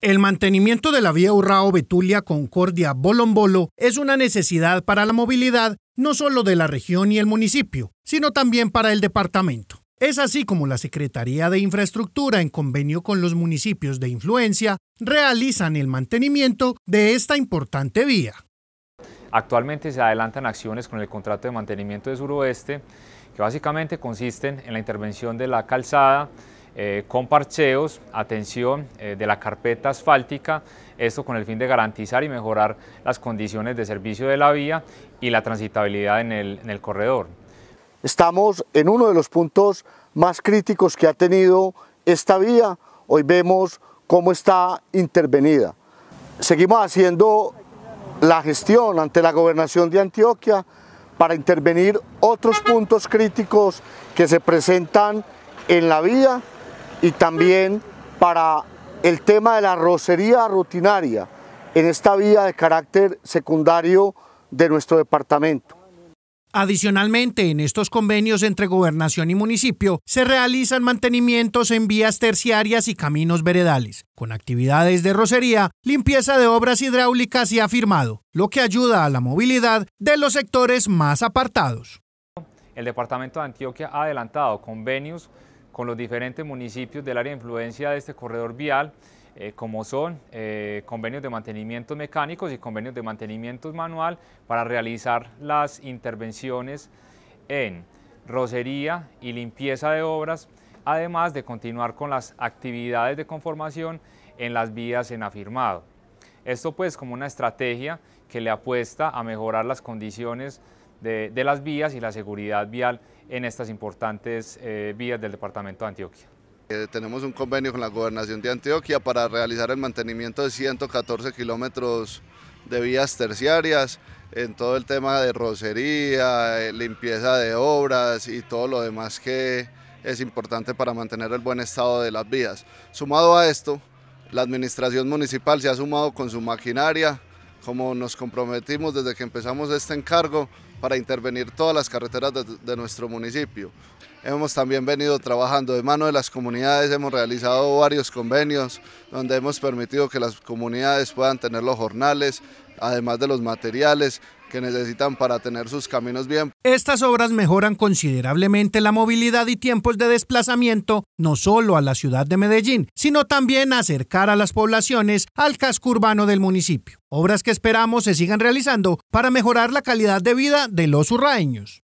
El mantenimiento de la vía Urrao Betulia Concordia Bolombolo es una necesidad para la movilidad no solo de la región y el municipio, sino también para el departamento. Es así como la Secretaría de Infraestructura, en convenio con los municipios de influencia, realizan el mantenimiento de esta importante vía. Actualmente se adelantan acciones con el contrato de mantenimiento de suroeste, que básicamente consisten en la intervención de la calzada, eh, con parcheos, atención eh, de la carpeta asfáltica, esto con el fin de garantizar y mejorar las condiciones de servicio de la vía y la transitabilidad en el, en el corredor. Estamos en uno de los puntos más críticos que ha tenido esta vía, hoy vemos cómo está intervenida. Seguimos haciendo la gestión ante la gobernación de Antioquia para intervenir otros puntos críticos que se presentan en la vía y también para el tema de la rocería rutinaria en esta vía de carácter secundario de nuestro departamento. Adicionalmente, en estos convenios entre gobernación y municipio se realizan mantenimientos en vías terciarias y caminos veredales, con actividades de rocería, limpieza de obras hidráulicas y afirmado, lo que ayuda a la movilidad de los sectores más apartados. El Departamento de Antioquia ha adelantado convenios con los diferentes municipios del área de influencia de este corredor vial, eh, como son eh, convenios de mantenimiento mecánicos y convenios de mantenimiento manual para realizar las intervenciones en rocería y limpieza de obras, además de continuar con las actividades de conformación en las vías en afirmado. Esto pues como una estrategia que le apuesta a mejorar las condiciones de las vías y la seguridad vial en estas importantes eh, vías del departamento de Antioquia. Eh, tenemos un convenio con la Gobernación de Antioquia para realizar el mantenimiento de 114 kilómetros de vías terciarias en todo el tema de rocería, eh, limpieza de obras y todo lo demás que es importante para mantener el buen estado de las vías. Sumado a esto, la administración municipal se ha sumado con su maquinaria como nos comprometimos desde que empezamos este encargo para intervenir todas las carreteras de, nuestro municipio. Hemos también venido trabajando de mano de las comunidades, hemos realizado varios convenios donde hemos permitido que las comunidades puedan tener los jornales, además de los materiales, que necesitan para tener sus caminos bien. Estas obras mejoran considerablemente la movilidad y tiempos de desplazamiento no solo a la ciudad de Medellín, sino también acercar a las poblaciones al casco urbano del municipio. Obras que esperamos se sigan realizando para mejorar la calidad de vida de los urraeños.